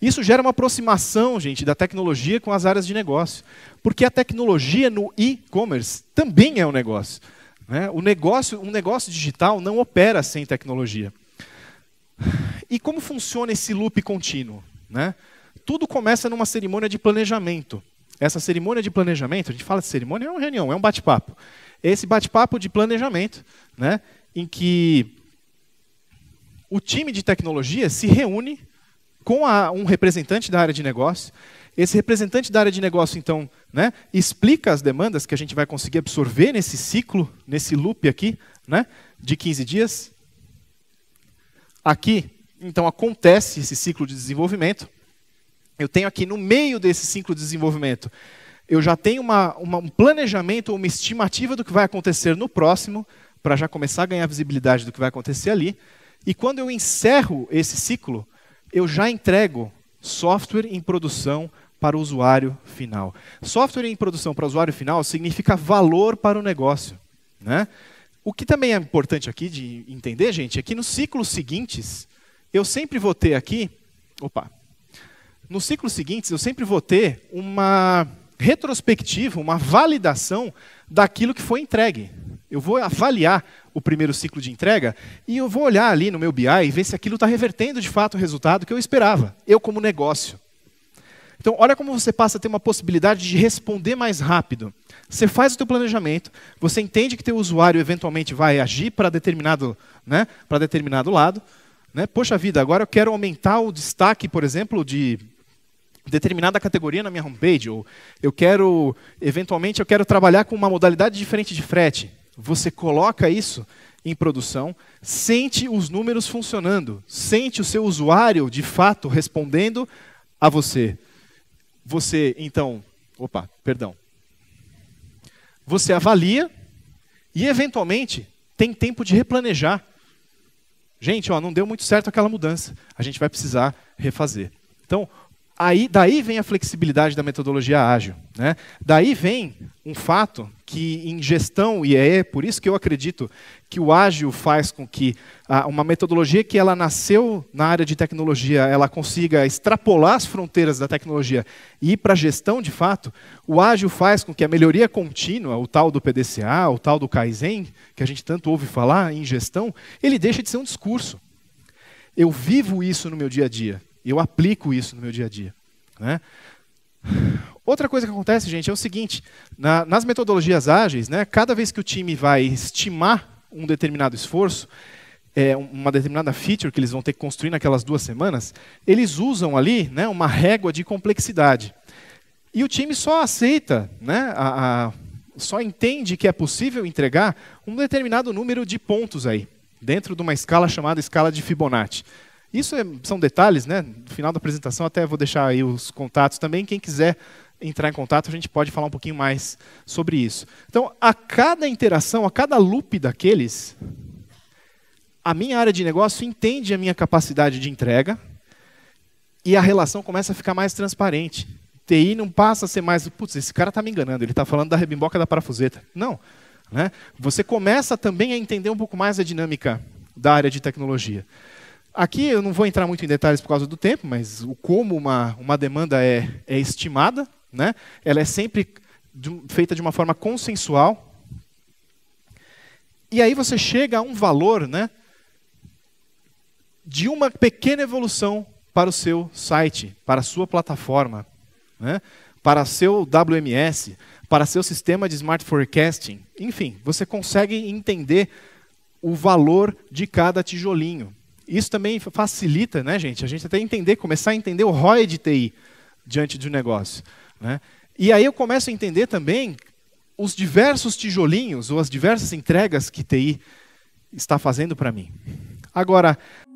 Isso gera uma aproximação, gente, da tecnologia com as áreas de negócio. Porque a tecnologia no e-commerce também é um negócio. Né? O negócio. Um negócio digital não opera sem tecnologia. E como funciona esse loop contínuo? Né? Tudo começa numa cerimônia de planejamento. Essa cerimônia de planejamento, a gente fala de cerimônia, é uma reunião, é um bate-papo. Esse bate-papo de planejamento, né, em que o time de tecnologia se reúne com a, um representante da área de negócio. Esse representante da área de negócio, então, né, explica as demandas que a gente vai conseguir absorver nesse ciclo, nesse loop aqui, né, de 15 dias. Aqui, então, acontece esse ciclo de desenvolvimento. Eu tenho aqui no meio desse ciclo de desenvolvimento, eu já tenho uma, uma, um planejamento, uma estimativa do que vai acontecer no próximo, para já começar a ganhar visibilidade do que vai acontecer ali. E quando eu encerro esse ciclo, eu já entrego software em produção para o usuário final. Software em produção para o usuário final significa valor para o negócio. Né? O que também é importante aqui de entender, gente, é que nos ciclos seguintes, eu sempre vou ter aqui. Opa! Nos ciclos seguintes, eu sempre vou ter uma retrospectiva, uma validação daquilo que foi entregue. Eu vou avaliar o primeiro ciclo de entrega e eu vou olhar ali no meu BI e ver se aquilo está revertendo de fato o resultado que eu esperava, eu como negócio. Então, olha como você passa a ter uma possibilidade de responder mais rápido. Você faz o teu planejamento, você entende que teu usuário eventualmente vai agir para determinado, né, para determinado lado. Né? Poxa vida, agora eu quero aumentar o destaque, por exemplo, de determinada categoria na minha homepage, ou eu quero, eventualmente, eu quero trabalhar com uma modalidade diferente de frete você coloca isso em produção, sente os números funcionando, sente o seu usuário de fato respondendo a você. Você então, opa, perdão. Você avalia e eventualmente tem tempo de replanejar. Gente, ó, não deu muito certo aquela mudança. A gente vai precisar refazer. Então, Aí, daí vem a flexibilidade da metodologia ágil. Né? Daí vem um fato que em gestão, e é por isso que eu acredito que o ágil faz com que ah, uma metodologia que ela nasceu na área de tecnologia, ela consiga extrapolar as fronteiras da tecnologia e ir para a gestão de fato, o ágil faz com que a melhoria contínua, o tal do PDCA, o tal do Kaizen, que a gente tanto ouve falar em gestão, ele deixe de ser um discurso. Eu vivo isso no meu dia a dia. Eu aplico isso no meu dia a dia. Né? Outra coisa que acontece, gente, é o seguinte: na, nas metodologias ágeis, né, cada vez que o time vai estimar um determinado esforço, é, uma determinada feature que eles vão ter que construir naquelas duas semanas, eles usam ali né, uma régua de complexidade. E o time só aceita, né, a, a, só entende que é possível entregar um determinado número de pontos aí, dentro de uma escala chamada escala de Fibonacci. Isso é, são detalhes, né? No final da apresentação até vou deixar aí os contatos também. Quem quiser entrar em contato, a gente pode falar um pouquinho mais sobre isso. Então, a cada interação, a cada loop daqueles, a minha área de negócio entende a minha capacidade de entrega e a relação começa a ficar mais transparente. TI não passa a ser mais, putz, esse cara está me enganando, ele está falando da rebimboca da parafuseta. Não. Né? Você começa também a entender um pouco mais a dinâmica da área de tecnologia. Aqui eu não vou entrar muito em detalhes por causa do tempo, mas o como uma, uma demanda é, é estimada, né? ela é sempre de, feita de uma forma consensual. E aí você chega a um valor né, de uma pequena evolução para o seu site, para a sua plataforma, né? para seu WMS, para seu sistema de Smart Forecasting. Enfim, você consegue entender o valor de cada tijolinho. Isso também facilita, né, gente? A gente até entender, começar a entender o ROI de TI diante de um negócio. Né? E aí eu começo a entender também os diversos tijolinhos ou as diversas entregas que TI está fazendo para mim. Agora,